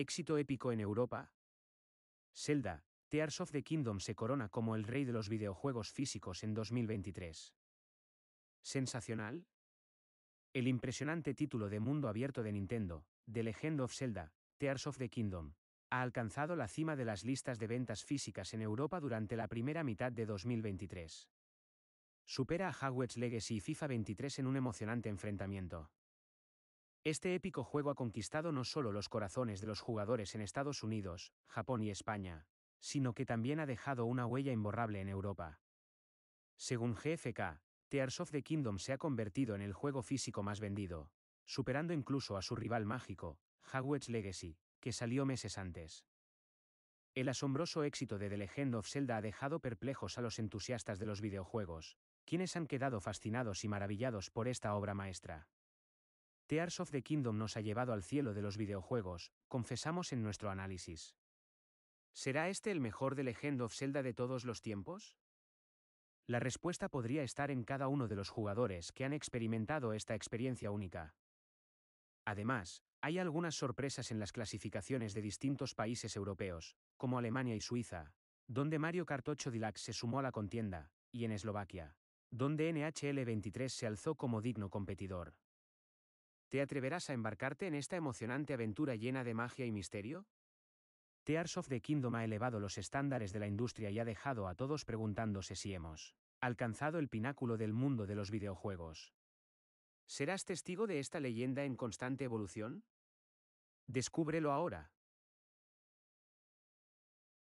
Éxito épico en Europa. Zelda, Tears of the Kingdom se corona como el rey de los videojuegos físicos en 2023. ¿Sensacional? El impresionante título de mundo abierto de Nintendo, The Legend of Zelda, Tears of the Kingdom, ha alcanzado la cima de las listas de ventas físicas en Europa durante la primera mitad de 2023. Supera a Hogwarts Legacy y FIFA 23 en un emocionante enfrentamiento. Este épico juego ha conquistado no solo los corazones de los jugadores en Estados Unidos, Japón y España, sino que también ha dejado una huella imborrable en Europa. Según GFK, Tears of the Kingdom se ha convertido en el juego físico más vendido, superando incluso a su rival mágico, Hogwarts Legacy, que salió meses antes. El asombroso éxito de The Legend of Zelda ha dejado perplejos a los entusiastas de los videojuegos, quienes han quedado fascinados y maravillados por esta obra maestra. Tears of the Kingdom nos ha llevado al cielo de los videojuegos, confesamos en nuestro análisis. ¿Será este el mejor de Legend of Zelda de todos los tiempos? La respuesta podría estar en cada uno de los jugadores que han experimentado esta experiencia única. Además, hay algunas sorpresas en las clasificaciones de distintos países europeos, como Alemania y Suiza, donde Mario Kart 8 Deluxe se sumó a la contienda, y en Eslovaquia, donde NHL 23 se alzó como digno competidor. ¿Te atreverás a embarcarte en esta emocionante aventura llena de magia y misterio? Tears of the Kingdom ha elevado los estándares de la industria y ha dejado a todos preguntándose si hemos alcanzado el pináculo del mundo de los videojuegos. ¿Serás testigo de esta leyenda en constante evolución? Descúbrelo ahora.